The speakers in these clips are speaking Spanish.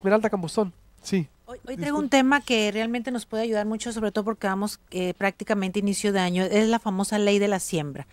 Esmeralda Cambuzón, sí. Hoy traigo un tema que realmente nos puede ayudar mucho, sobre todo porque vamos eh, prácticamente inicio de año, es la famosa ley de la siembra.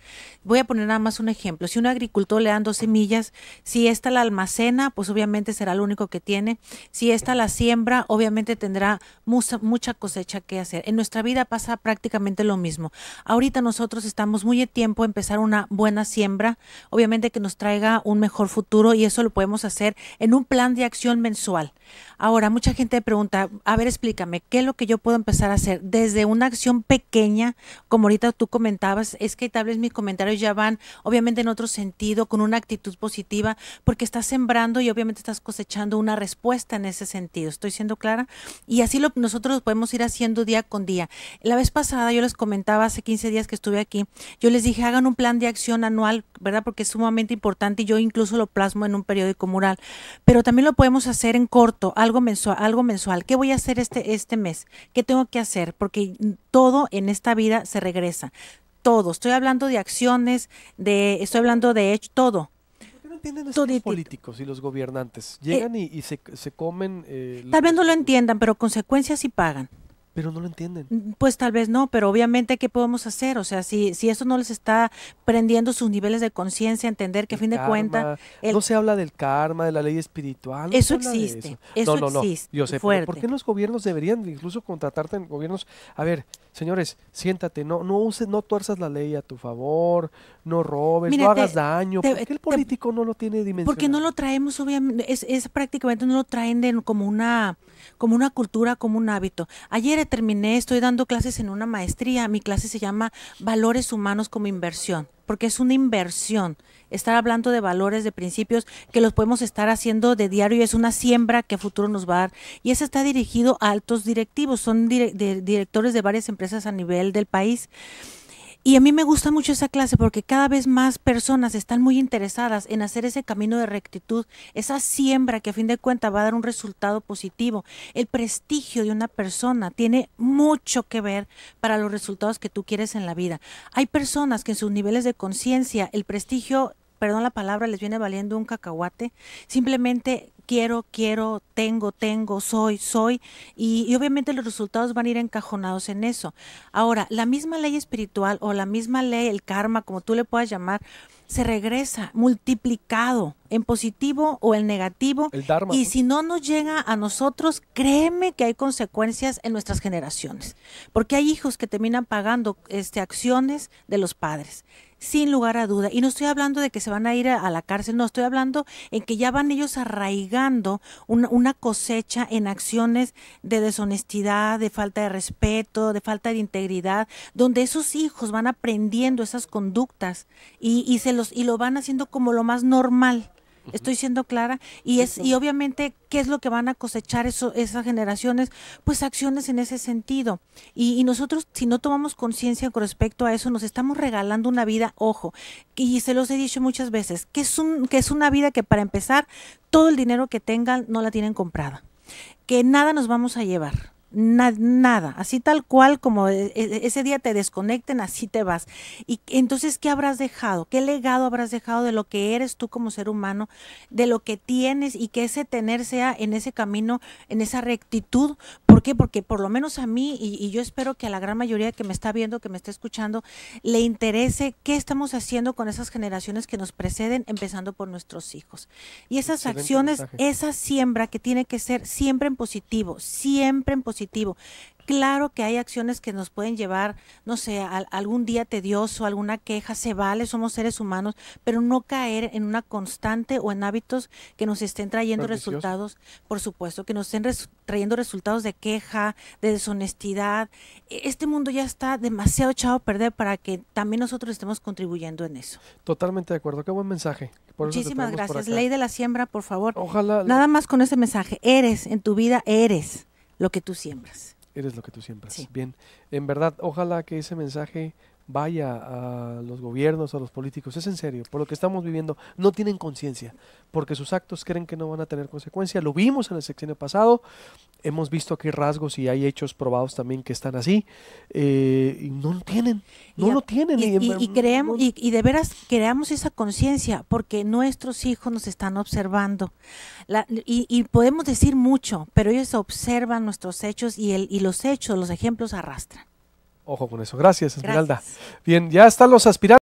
Voy a poner nada más un ejemplo. Si un agricultor le dan dos semillas, si esta la almacena, pues obviamente será el único que tiene. Si esta la siembra, obviamente tendrá mucha, mucha cosecha que hacer. En nuestra vida pasa prácticamente lo mismo. Ahorita nosotros estamos muy a tiempo de empezar una buena siembra, obviamente que nos traiga un mejor futuro y eso lo podemos hacer en un plan de acción mensual. Ahora, mucha gente pregunta, a ver, explícame, ¿qué es lo que yo puedo empezar a hacer? Desde una acción pequeña, como ahorita tú comentabas, es que tal vez mis comentarios ya van, obviamente, en otro sentido, con una actitud positiva, porque estás sembrando y obviamente estás cosechando una respuesta en ese sentido. ¿Estoy siendo clara? Y así lo, nosotros podemos ir haciendo día con día. La vez pasada yo les comentaba, hace 15 días que estuve aquí, yo les dije, hagan un plan de acción anual, ¿verdad? Porque es sumamente importante y yo incluso lo plasmo en un periódico mural. Pero también lo podemos hacer en corto, algo mensual, algo mensual. ¿Qué voy a hacer este, este mes? ¿Qué tengo que hacer? Porque todo en esta vida se regresa. Todo. Estoy hablando de acciones, de, estoy hablando de hecho, todo entienden los políticos y los gobernantes? Llegan eh, y, se, comen... Eh, tal vez no lo entiendan, pero consecuencias y pagan. Pero no lo entienden. Mm, pues tal vez no, pero obviamente, ¿qué podemos hacer? O sea, si, si eso no les está prendiendo sus niveles de conciencia, entender que a fin de cuentas. No se habla del karma, de la ley espiritual. eso existe. Eso. existe. Yo sé, pero ¿por qué los gobiernos deberían incluso contratarte en gobiernos? A ver, Señores, siéntate, no, no uses, no tuerzas la ley a tu favor, no robes, no hagas daño. Porque el político no lo tiene dimensión. Porque no lo traemos, obviamente, es, es prácticamente no lo traen como una, como una cultura, como un hábito. Ayer terminé, estoy dando clases en una maestría, mi clase se llama Valores Humanos como Inversión porque es una inversión. Estar hablando de valores, de principios que los podemos estar haciendo de diario es una siembra que a futuro nos va a dar. Y eso está dirigido a altos directivos, son directores de varias empresas a nivel del país. Y a mí me gusta mucho esa clase porque cada vez más personas están muy interesadas en hacer ese camino de rectitud, esa siembra que a fin de cuentas va a dar un resultado positivo. El prestigio de una persona tiene mucho que ver para los resultados que tú quieres en la vida. Hay personas que en sus niveles de conciencia el prestigio perdón la palabra, les viene valiendo un cacahuate, simplemente quiero, quiero, tengo, tengo, soy, soy, y, obviamente los resultados van a ir encajonados en eso. Ahora, la misma ley espiritual o la misma ley, el karma, como tú le puedas llamar, se regresa multiplicado en positivo o en negativo. Y si no nos llega a nosotros, créeme que hay consecuencias en nuestras generaciones, porque hay hijos que terminan pagando este, acciones de los padres sin lugar a duda. Y no estoy hablando de que se van a ir a, la cárcel, no, estoy hablando en que ya van ellos arraigando una, cosecha en acciones de deshonestidad, de falta de respeto, de falta de integridad, donde esos hijos van aprendiendo esas conductas y, y se los, y lo van haciendo como lo más normal. Estoy siendo clara y es y obviamente qué es lo que van a cosechar eso, esas generaciones, pues acciones en ese sentido. Y, y nosotros si no tomamos conciencia con respecto a eso, nos estamos regalando una vida, ojo, y se los he dicho muchas veces, que es un que es una vida que para empezar todo el dinero que tengan no la tienen comprada, que nada nos vamos a llevar nada, así tal cual como e, e, ese día te desconecten, así te vas. Y entonces, ¿qué habrás dejado? ¿Qué legado habrás dejado de lo que eres tú como ser humano, de lo que tienes y que ese tener sea en ese camino, en esa rectitud? ¿Por qué? Porque por lo menos a mí, y, yo espero que a la gran mayoría que me está viendo, que me está escuchando, le interese qué estamos haciendo con esas generaciones que nos preceden, empezando por nuestros hijos. Y esas acciones, esa siembra que tiene que ser siempre en positivo, siempre en positivo Claro que hay acciones que nos pueden llevar, no sé, a algún día tedioso, alguna queja, se vale, somos seres humanos, pero no caer en una constante o en hábitos que nos estén trayendo resultados, por supuesto, que nos estén trayendo resultados de queja, de deshonestidad. E, este mundo ya está demasiado echado a perder para que también nosotros estemos contribuyendo en eso. Totalmente de acuerdo, qué buen mensaje. Muchísimas gracias. Ley de la siembra, por favor. Ojalá. Nada más con ese mensaje. Eres, en tu vida eres lo que tú siembras. Eres lo que tú siembras. Bien, en verdad, ojalá que ese mensaje vaya a los gobiernos, a los políticos, es en serio, por lo que estamos viviendo, no tienen conciencia, porque sus actos creen que no van a tener consecuencia, lo vimos en el sexenio pasado, hemos visto aquí rasgos y hay hechos probados también que están así, eh, y no lo tienen, no lo tienen. Y, mm, creemos, y de veras creamos esa conciencia, porque nuestros hijos nos están observando. y, podemos decir mucho, pero ellos observan nuestros hechos y, el, y los hechos, los ejemplos arrastran. Ojo con eso. Gracias, Esmeralda. Bien, ya están los aspirantes.